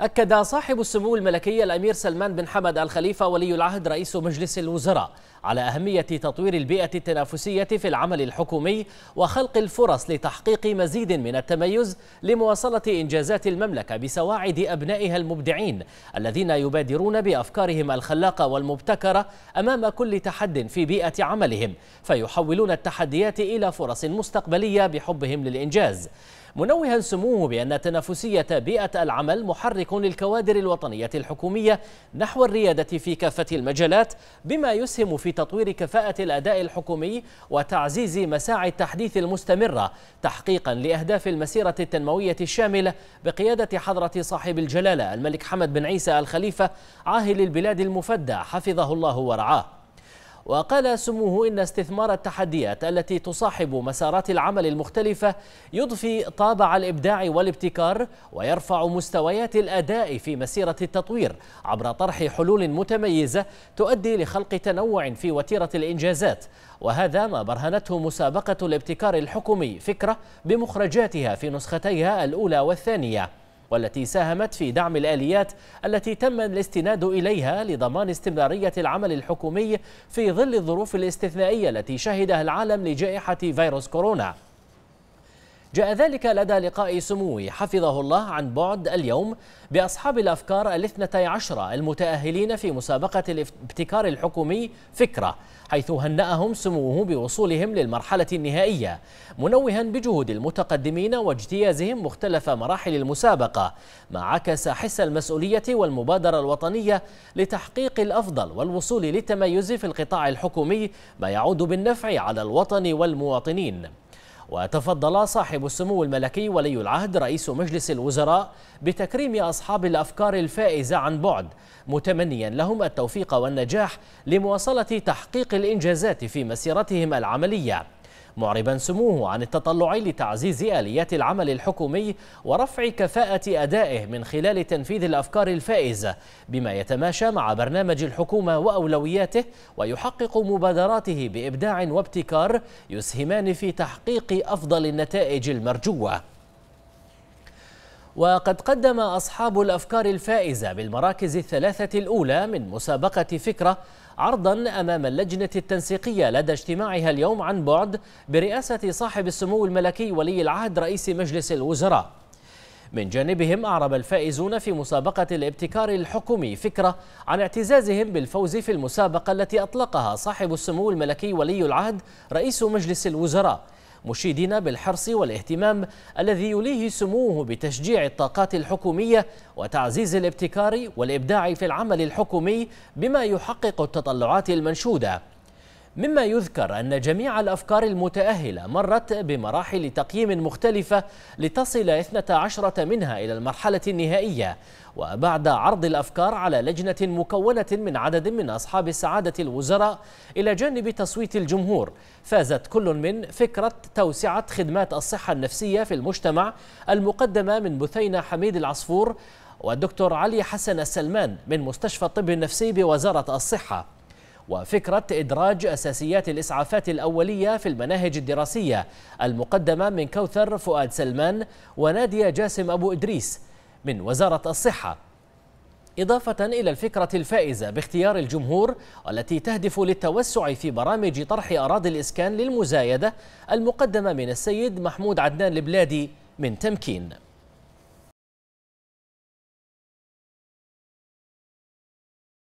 أكد صاحب السمو الملكي الأمير سلمان بن حمد الخليفة ولي العهد رئيس مجلس الوزراء على أهمية تطوير البيئة التنافسية في العمل الحكومي وخلق الفرص لتحقيق مزيد من التميز لمواصلة إنجازات المملكة بسواعد أبنائها المبدعين الذين يبادرون بأفكارهم الخلاقة والمبتكرة أمام كل تحد في بيئة عملهم فيحولون التحديات إلى فرص مستقبلية بحبهم للإنجاز منوها سموه بأن تنافسية بيئة العمل محرك للكوادر الوطنية الحكومية نحو الريادة في كافة المجالات بما يسهم في تطوير كفاءة الأداء الحكومي وتعزيز مساعي التحديث المستمرة تحقيقا لأهداف المسيرة التنموية الشاملة بقيادة حضرة صاحب الجلالة الملك حمد بن عيسى الخليفة عاهل البلاد المفدى حفظه الله ورعاه وقال سموه إن استثمار التحديات التي تصاحب مسارات العمل المختلفة يضفي طابع الإبداع والابتكار ويرفع مستويات الأداء في مسيرة التطوير عبر طرح حلول متميزة تؤدي لخلق تنوع في وتيرة الإنجازات وهذا ما برهنته مسابقة الابتكار الحكومي فكرة بمخرجاتها في نسختيها الأولى والثانية والتي ساهمت في دعم الآليات التي تم الاستناد إليها لضمان استمرارية العمل الحكومي في ظل الظروف الاستثنائية التي شهدها العالم لجائحة فيروس كورونا جاء ذلك لدى لقاء سموه حفظه الله عن بعد اليوم بأصحاب الأفكار الاثنتي عشرة المتأهلين في مسابقة الابتكار الحكومي فكرة حيث هنأهم سموه بوصولهم للمرحلة النهائية منوها بجهود المتقدمين واجتيازهم مختلف مراحل المسابقة ما عكس حس المسؤولية والمبادرة الوطنية لتحقيق الأفضل والوصول للتميز في القطاع الحكومي ما يعود بالنفع على الوطن والمواطنين وتفضل صاحب السمو الملكي ولي العهد رئيس مجلس الوزراء بتكريم أصحاب الأفكار الفائزة عن بعد متمنيا لهم التوفيق والنجاح لمواصلة تحقيق الإنجازات في مسيرتهم العملية معربا سموه عن التطلع لتعزيز آليات العمل الحكومي ورفع كفاءة أدائه من خلال تنفيذ الأفكار الفائزة بما يتماشى مع برنامج الحكومة وأولوياته ويحقق مبادراته بإبداع وابتكار يسهمان في تحقيق أفضل النتائج المرجوة وقد قدم أصحاب الأفكار الفائزة بالمراكز الثلاثة الأولى من مسابقة فكرة عرضا أمام اللجنة التنسيقية لدى اجتماعها اليوم عن بعد برئاسة صاحب السمو الملكي ولي العهد رئيس مجلس الوزراء من جانبهم أعرب الفائزون في مسابقة الابتكار الحكومي فكرة عن اعتزازهم بالفوز في المسابقة التي أطلقها صاحب السمو الملكي ولي العهد رئيس مجلس الوزراء مشيدين بالحرص والاهتمام الذي يليه سموه بتشجيع الطاقات الحكومية وتعزيز الابتكار والإبداع في العمل الحكومي بما يحقق التطلعات المنشودة مما يذكر أن جميع الأفكار المتأهلة مرت بمراحل تقييم مختلفة لتصل 12 منها إلى المرحلة النهائية وبعد عرض الأفكار على لجنة مكونة من عدد من أصحاب السعادة الوزراء إلى جانب تصويت الجمهور فازت كل من فكرة توسعة خدمات الصحة النفسية في المجتمع المقدمة من بثينة حميد العصفور والدكتور علي حسن السلمان من مستشفى الطب النفسي بوزارة الصحة وفكرة إدراج أساسيات الإسعافات الأولية في المناهج الدراسية المقدمة من كوثر فؤاد سلمان ونادية جاسم أبو إدريس من وزارة الصحة إضافة إلى الفكرة الفائزة باختيار الجمهور والتي تهدف للتوسع في برامج طرح أراضي الإسكان للمزايدة المقدمة من السيد محمود عدنان البلادي من تمكين